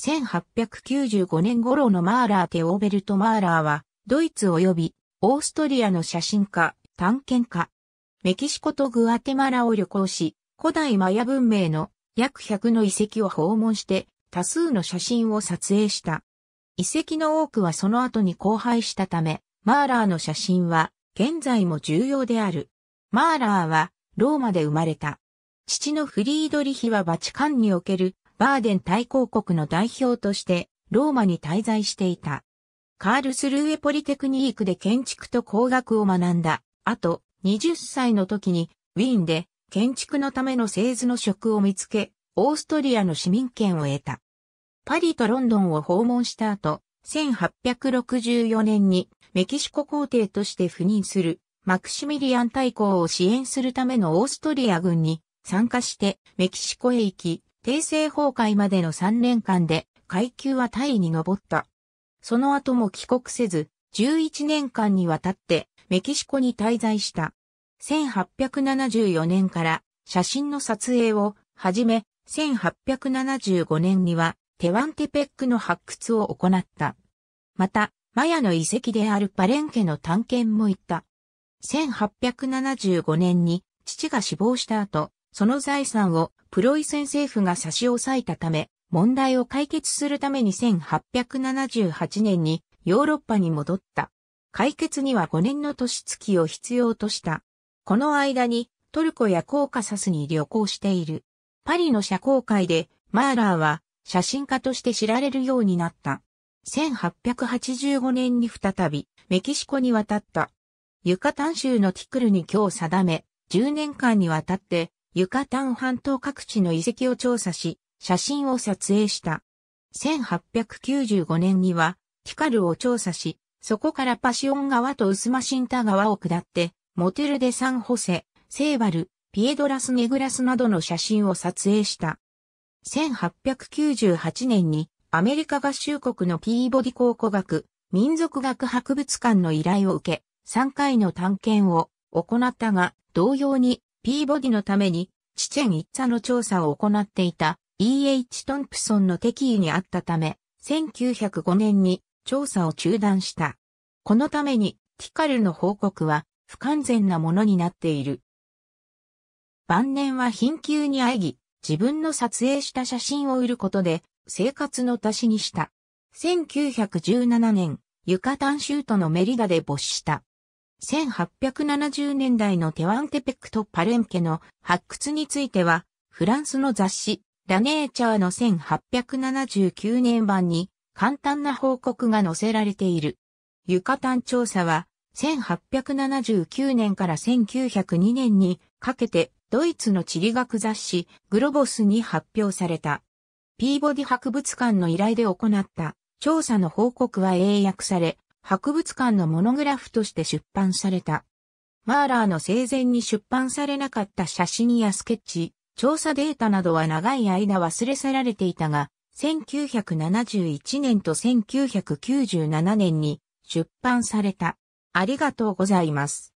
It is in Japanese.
1895年頃のマーラー・テオーベルト・マーラーは、ドイツ及びオーストリアの写真家、探検家。メキシコとグアテマラを旅行し、古代マヤ文明の約100の遺跡を訪問して多数の写真を撮影した。遺跡の多くはその後に荒廃したため、マーラーの写真は現在も重要である。マーラーはローマで生まれた。父のフリードリヒはバチカンにおけるバーデン大公国の代表としてローマに滞在していた。カールスルーエポリテクニークで建築と工学を学んだ。あと、20歳の時にウィーンで建築のための製図の職を見つけ、オーストリアの市民権を得た。パリとロンドンを訪問した後、1864年にメキシコ皇帝として赴任するマクシミリアン大公を支援するためのオーストリア軍に参加してメキシコへ行き、帝政崩壊までの3年間で階級は大位に上った。その後も帰国せず、11年間にわたってメキシコに滞在した。1874年から写真の撮影を始め、1875年にはテワンテペックの発掘を行った。また、マヤの遺跡であるパレンケの探検も行った。1875年に父が死亡した後、その財産をプロイセン政府が差し押さえたため、問題を解決するために1878年にヨーロッパに戻った。解決には5年の年月を必要とした。この間にトルコやコーカサスに旅行している。パリの社交界でマーラーは写真家として知られるようになった。1885年に再びメキシコに渡った。ユカタン州のティクルに今日定め、10年間にわたってユカタン半島各地の遺跡を調査し、写真を撮影した。1895年には、ティカルを調査し、そこからパシオン川とウスマシンタ川を下って、モテルデ・サンホセ、セーバル、ピエドラス・ネグラスなどの写真を撮影した。1898年にアメリカ合衆国のピーボディ考古学、民族学博物館の依頼を受け、3回の探検を行ったが、同様にピーボディのために、チチェン一茶の調査を行っていた E.H. トンプソンの敵意にあったため、1905年に調査を中断した。このために、ティカルの報告は不完全なものになっている。晩年は貧窮にあえぎ、自分の撮影した写真を売ることで、生活の足しにした。1917年、ユカタンートのメリダで没した。1870年代のテワンテペックとパレンケの発掘については、フランスの雑誌、ラネーチャーの1879年版に簡単な報告が載せられている。ユカタン調査は、1879年から1902年にかけてドイツの地理学雑誌グロボスに発表された。ピーボディ博物館の依頼で行った調査の報告は英訳され、博物館のモノグラフとして出版された。マーラーの生前に出版されなかった写真やスケッチ、調査データなどは長い間忘れ去られていたが、1971年と1997年に出版された。ありがとうございます。